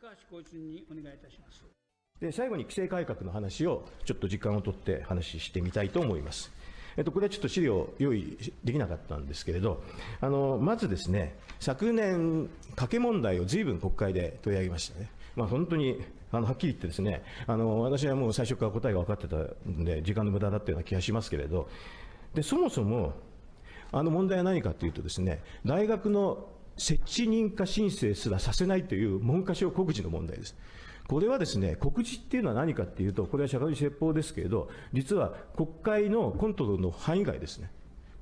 高橋光一にお願いいたします。で最後に規制改革の話をちょっと時間を取って話してみたいと思います。えっと、これはちょっと資料用意できなかったんですけれど、あのまずですね、昨年、賭け問題をずいぶん国会で取り上げましたね。まあ、本当にあのはっきり言ってですねあの、私はもう最初から答えが分かってたんで、時間の無駄だったような気がしますけれど、でそもそも、あの問題は何かというとですね、大学の設置認可申請すらさせないという文科省告示の問題です。これはですね、告示っていうのは何かっていうと、これは社会義説法ですけれど、実は国会のコントロールの範囲外ですね。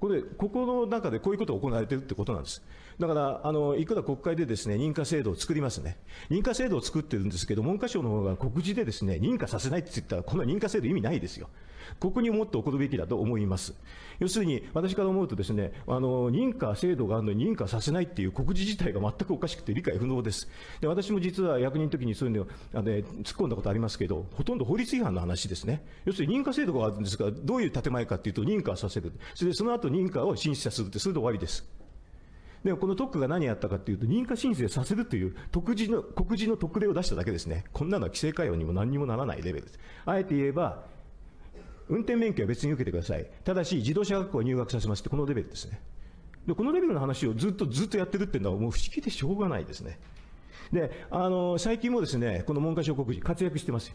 これ、ここの中でこういうことが行われているということなんです。だから、あの、いくら国会でですね、認可制度を作りますね。認可制度を作ってるんですけど、文科省の方が告示でですね、認可させないって言ったら、この認可制度意味ないですよ。ここにもっと起こるべきだと思います。要するに、私から思うとですね、あの、認可制度があるのに認可させないっていう告示自体が全くおかしくて理解不能です。で、私も実は役人の時にそういうのを、あの、ね、突っ込んだことありますけど、ほとんど法律違反の話ですね。要するに認可制度があるんですから、どういう建前かっていうと認可させる。それでその後と認可を審査するって、それで終わりです。でこの特区が何やったかというと、認可申請させるという特事の、告示の特例を出しただけですね。こんなのは規制会話にも何にもならないレベルです。あえて言えば、運転免許は別に受けてください。ただし、自動車学校は入学させますって、このレベルですね。で、このレベルの話をずっとずっとやってるっていうのは、もう不思議でしょうがないですね。で、あの、最近もですね、この文科省告示、活躍してますよ。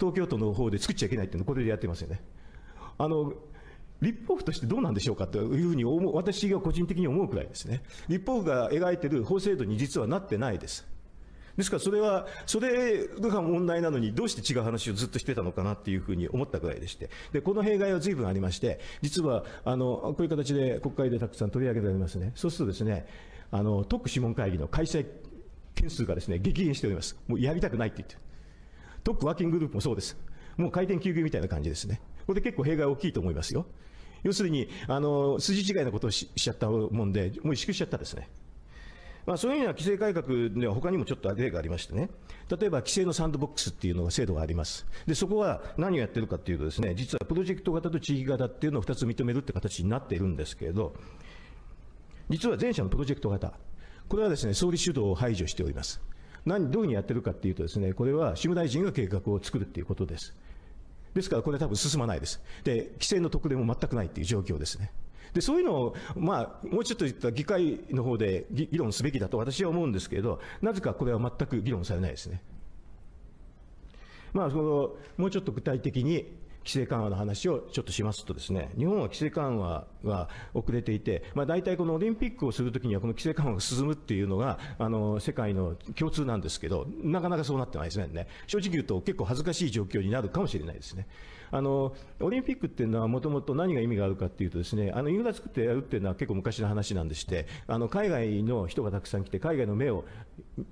東京都の方で作っちゃいけないっていうのこれでやってますよね。あの、立法府としてどうなんでしょうかというふうに思う、私が個人的に思うくらいですね。立法府が描いてる法制度に実はなってないです。ですからそれは、それが問題なのに、どうして違う話をずっとしてたのかなっていうふうに思ったくらいでして、でこの弊害は随分ありまして、実はあのこういう形で国会でたくさん取り上げられますね、そうするとですね、あの特諮問会議の開催件数がですね激減しております、もうやりたくないって言って、特区ワーキンググループもそうです、もう回転休業みたいな感じですね、これ結構弊害大きいと思いますよ。要するに、あの、筋違いなことをしちゃったもんで、もう萎縮しちゃったですね。まあ、そういうような規制改革では他にもちょっと例がありましてね、例えば規制のサンドボックスっていうのが制度があります。で、そこは何をやってるかっていうとですね、実はプロジェクト型と地域型っていうのを2つ認めるって形になっているんですけれど、実は前者のプロジェクト型、これはですね、総理主導を排除しております。何、どういうふうにやってるかっていうとですね、これは主務大臣が計画を作るっていうことです。ですから、これは多分進まないです。で、規制の特例も全くないっていう状況ですね。で、そういうのを、まあ、もうちょっと言った議会の方で議論すべきだと私は思うんですけれど、なぜかこれは全く議論されないですね。まあ、その、もうちょっと具体的に、規制緩和の話をちょっとしますとですね、日本は規制緩和は遅れていて、まあ、大体このオリンピックをするときにはこの規制緩和が進むっていうのが、あの、世界の共通なんですけど、なかなかそうなってないですね。正直言うと結構恥ずかしい状況になるかもしれないですね。あのオリンピックっていうのはもともと何が意味があるかっていうとですねあの夕ラ作ってやるっていうのは結構昔の話なんでしてあの海外の人がたくさん来て海外の目を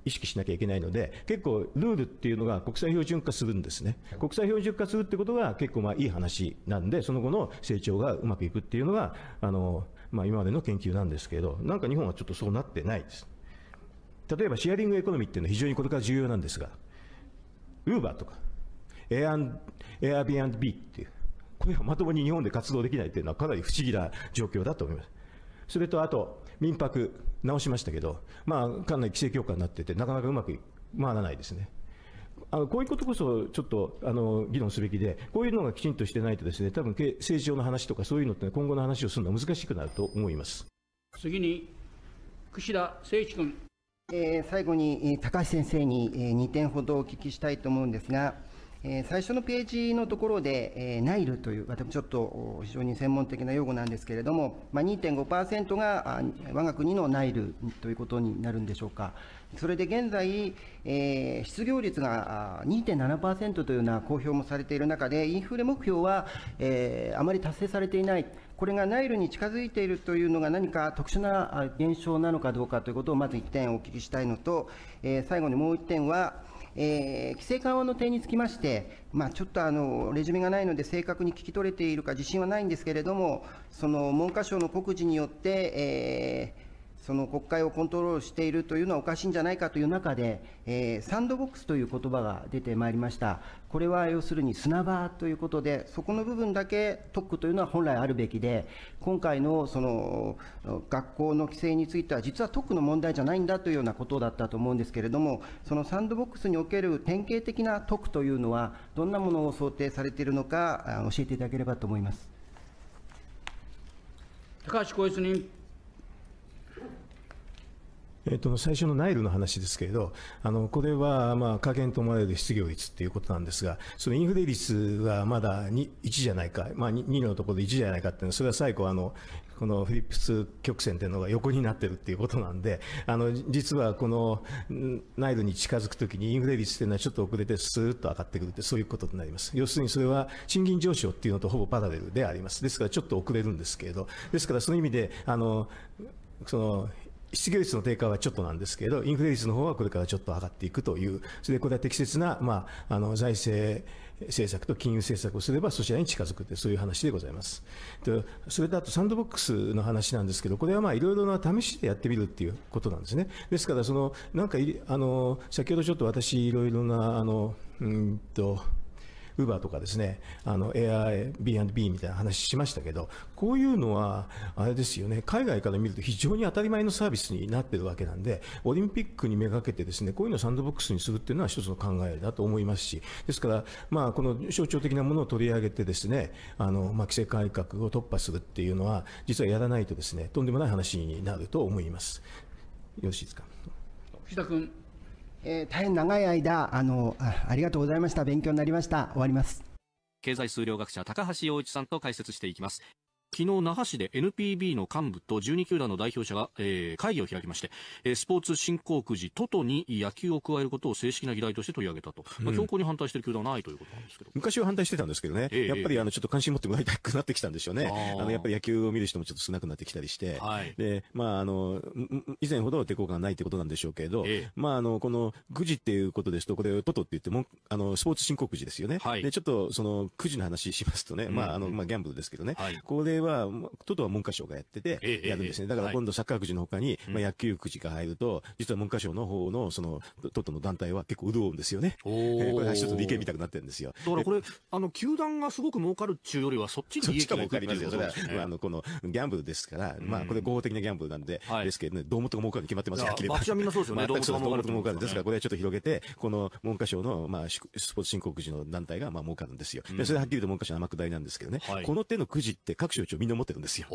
意識しなきゃいけないので結構ルールっていうのが国際標準化するんですね国際標準化するってことが結構まあいい話なんでその後の成長がうまくいくっていうのがあの、まあ、今までの研究なんですけどなんか日本はちょっとそうなってないです例えばシェアリングエコノミーっていうのは非常にこれから重要なんですがウーバーとかエア i r b ビーっていう、これはまともに日本で活動できないというのはかなり不思議な状況だと思います。それとあと、民泊、直しましたけど、まあ、かなり規制強化になってて、なかなかうまく回らないですね。あのこういうことこそちょっとあの議論すべきで、こういうのがきちんとしてないと、ですね多分政治上の話とか、そういうのって、今後の話をするのは難しくなると思います次に、櫛田誠一君。えー、最後に高橋先生に2点ほどお聞きしたいと思うんですが、え最初のページのところで、えナイルという、私ちょっと非常に専門的な用語なんですけれども、ま2.5%が我が国のナイルということになるんでしょうか。それで現在、え失業率が2.7%というような公表もされている中で、インフレ目標は、えあまり達成されていない。これがナイルに近づいているというのが何か特殊な現象なのかどうかということをまず1点お聞きしたいのと、え最後にもう1点は、えー、規制緩和の点につきまして、まあ、ちょっとあのレジュメがないので、正確に聞き取れているか自信はないんですけれども、その文科省の告示によって、えーその国会をコントロールしているというのはおかしいんじゃないかという中で、えー、サンドボックスという言葉が出てまいりました、これは要するに砂場ということで、そこの部分だけ特区というのは本来あるべきで、今回のその学校の規制については、実は特区の問題じゃないんだというようなことだったと思うんですけれども、そのサンドボックスにおける典型的な特区というのは、どんなものを想定されているのか、教えていただければと思います。高橋光一えっと、最初のナイルの話ですけれど、あのこれはまあ加減と思われる失業率ということなんですが、そのインフレ率がまだ1じゃないか、まあ、2のところで1じゃないかっていうのは、それは最後あの、このフィリップス曲線というのが横になってるっていうことなんで、あの実はこのナイルに近づくときに、インフレ率というのはちょっと遅れて、すーっと上がってくるって、そういうことになります。要するにそれは賃金上昇っていうのとほぼパラレルであります。ですからちょっと遅れるんですけれど、ですからその意味で、あのその失業率の低下はちょっとなんですけど、インフレ率の方はこれからちょっと上がっていくという、それでこれは適切な、まあ、あの財政政策と金融政策をすれば、そちらに近づくという、そういう話でございます。でそれとあと、サンドボックスの話なんですけど、これはいろいろな試しでやってみるっていうことなんですね。ですから、そのなんかあの先ほどちょっと私、いろいろなあのうんとウーバーとかですね、あの、AI、B&B みたいな話しましたけど、こういうのは、あれですよね、海外から見ると非常に当たり前のサービスになってるわけなんで、オリンピックにめがけてですね、こういうのをサンドボックスにするっていうのは一つの考えだと思いますし、ですから、まあ、この象徴的なものを取り上げてですね、あの、まあ、規制改革を突破するっていうのは、実はやらないとですね、とんでもない話になると思います。よろしいですか。岸田君。えー、大変長い間あのありがとうございました勉強になりました終わります経済数量学者高橋洋一さんと解説していきます昨日那覇市で NPB の幹部と12球団の代表者が、えー、会議を開きまして、えー、スポーツ振興くじトトに野球を加えることを正式な議題として取り上げたと。まあ、強硬に反対している球団はないということなんですけど。うん、昔は反対してたんですけどね、えー、やっぱりあの、ちょっと関心持ってもらいたくなってきたんでしょうね。あの、やっぱり野球を見る人もちょっと少なくなってきたりして、はい、で、まあ、あの、以前ほど抵抗感ないってことなんでしょうけど、えー、まあ、あの、この、くじっていうことですと、これ、トトって言っても、あの、スポーツ振興くじですよね。はい、で、ちょっと、その、くじの話しますとね、まあ、あの、まあ、ギャンブルですけどね、はい、これはは、トトは文科省がやってて、やるんですね。だから今度サッカーくじの他に、まあ、野球くじが入ると、実は文科省の方の、その、トトの団体は結構潤うんですよね。え これ一つ理系みたくなってるんですよ。だからこれ、あの、球団がすごく儲かるっちゅうよりは、そっちに利益が儲かりますよ。それは、まあ、あの、この、ギャンブルですから、まあ、これ合法的なギャンブルなんで、ですけどね、どうもとか儲かるに決まってますよ、はっみんなそうですよね。どうもか儲かる。ですから、これはちょっと広げて、この文科省の、まあ、スポーツ振興くじの団体が、まあ、儲かるんですよ。それははっきりと文科省の天下りなんですけどね。この手のくじって各省庁みんな持ってるんですよ。お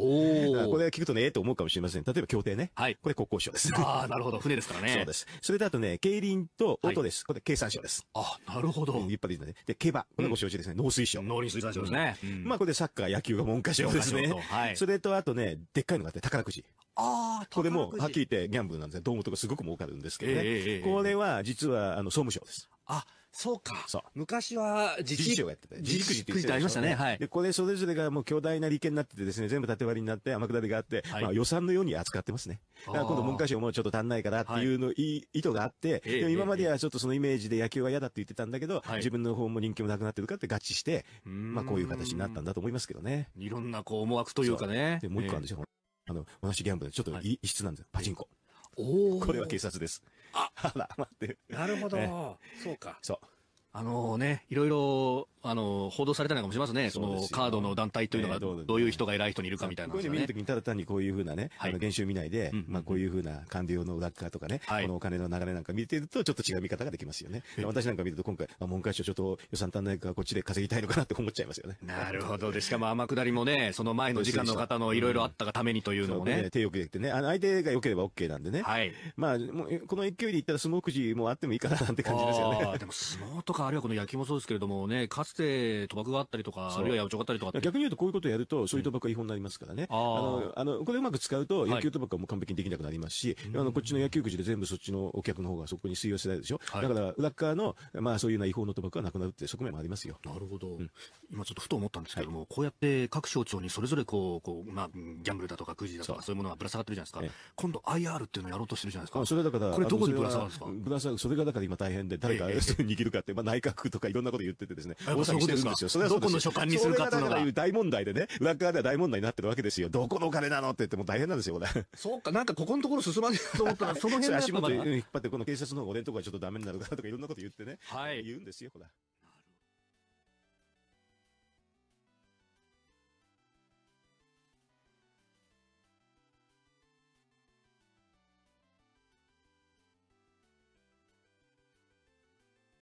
これ聞くとね、ええと思うかもしれません。例えば協定ね。はい。これ国交省です。ああ、なるほど。船ですからね。そうです。それだとね、競輪と音です。これ経産省です。あなるほど。ぱいですね。で、競馬。これご承知ですね。農水省。農林水産省ですね。まあ、これサッカー、野球が文科省ですね。はい。それと、あとね、でっかいのがあって、宝くじ。ああ、これも、はっきり言ってギャンブルなんですね。どうもとかすごく儲かるんですけどね。これは、実は、あの、総務省です。あ、そうか。そう昔は自治自をやってた。自治くじって言ってありましたね。はい。で、これそれぞれがもう巨大な利権になっててですね、全部縦割りになって天下りがあって、はい、まあ予算のように扱ってますね。だから今度文科省もちょっと足んないからっていうの、はい、意図があって、今まではちょっとそのイメージで野球は嫌だって言ってたんだけど、自分の方も人気もなくなってるかって合致して、まあこういう形になったんだと思いますけどね。いろんなこう思惑というかね。で、もう一個あるんですよ。あの、同じギャンブルでちょっと異質なんですよ。パチンコ。おこれは警察です。あら、待って。なるほど。そうか。そう。あのね、いろいろ、あの、報道されたのかもしれませんね。そのカードの団体というのが、どういう人が偉い人にいるかみたいな、ね、こういうの見るときに、ただ単にこういうふうなね、はい、あの、練習見ないで、うん、まあこういうふうな官僚の落下とかね、はい、このお金の流れなんか見てると、ちょっと違う見方ができますよね。私なんか見ると今回、あ、文科省ちょっと予算足んないからこっちで稼ぎたいのかなって思っちゃいますよね。なるほど。で、しかも天下りもね、その前の時間の方のいろいろあったがためにというのもね。ね手よくできてね、あの、相手が良ければ OK なんでね。はい。まあ、もう、この勢いでいったら相撲くじもあってもいいかななんて感じですよね。でも相撲とかあるいはこの野球もそうですけれどもね、かつて賭博があったりとか、あるいは八百長があったりとか逆に言うとこういうことをやると、そういう賭博は違法になりますからね。うん、あの、あの、これうまく使うと、野球賭博はもう完璧にできなくなりますし、はい、あの、こっちの野球くじで全部そっちのお客の方がそこに吸い寄せられるでしょ。はい、だから、裏側の、まあそういうような違法の賭博はなくなるって側面もありますよ。なるほど。うん、今ちょっとふと思ったんですけれども、はい、こうやって各省庁にそれぞれこう、こう、まあ、ギャンブルだとかくじだとかそういうものがぶら下がってるじゃないですか。今度 IR っていうのをやろうとしてるじゃないですか。それだから、これどこにぶら下がるんですかぶら下がる、それがだから今大変で、誰が握るかって、まあ内閣とかいろんなこと言っててですね、大騒ぎしてるんですよ。それはどこの所管にするかっていうのが。いう大問題でね、裏側では大問題になってるわけですよ。どこのお金なのって言っても大変なんですよ、これ。そうか、なんかここのところ進まないと思ったら、その辺の 足元引っ張って、この警察の俺のとこはちょっとダメになるからとかいろんなこと言ってね、はい、言うんですよ、これ。